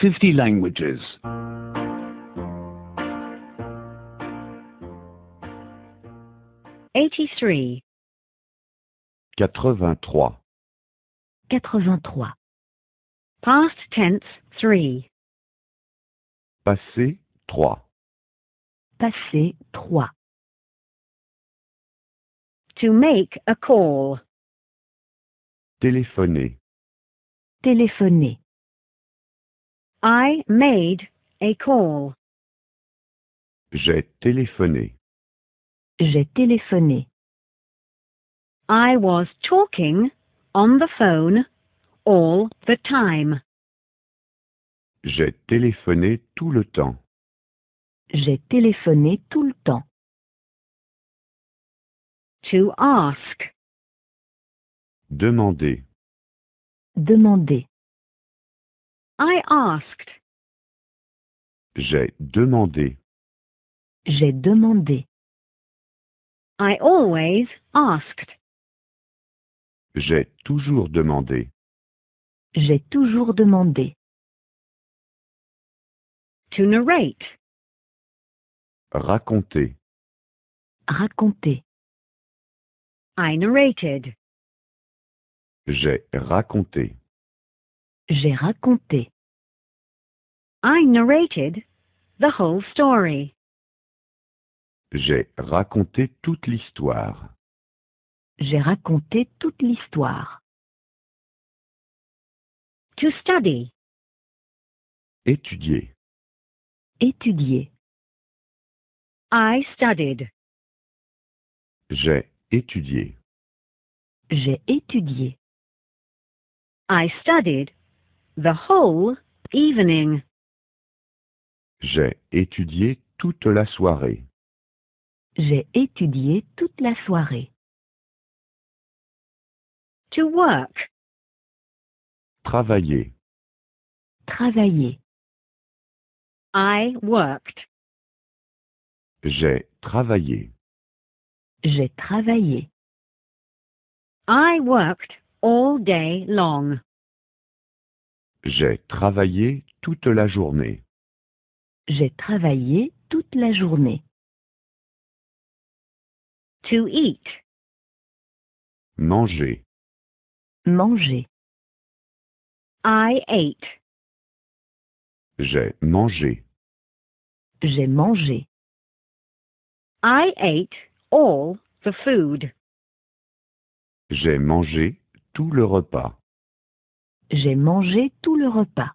50 languages. Eighty-three. Quatre-vingt-trois. Quatre-vingt-trois. Past tense three. Passé trois. Passé trois. To make a call. Téléphoner. Téléphoner. I made a call. J'ai téléphoné. J'ai téléphoné. I was talking on the phone all the time. J'ai téléphoné tout le temps. J'ai téléphoné tout le temps. To ask. Demander. Demander. I asked. J'ai demandé. J'ai demandé. I always asked. J'ai toujours demandé. J'ai toujours demandé. To narrate. Raconter. Raconter. I narrated. J'ai raconté. J'ai raconté. I narrated the whole story. J'ai raconté toute l'histoire. J'ai raconté toute l'histoire. To study. Étudier. Étudier. I studied. J'ai étudié. J'ai étudié. I studied the whole evening. J'ai étudié toute la soirée. J'ai étudié toute la soirée. To work. Travailler. Travailler. I worked. J'ai travaillé. J'ai travaillé. I worked all day long. J'ai travaillé toute la journée. J'ai travaillé toute la journée. To eat. Manger. Manger. I ate. J'ai mangé. J'ai mangé. I ate all the food. J'ai mangé tout le repas. J'ai mangé tout le repas.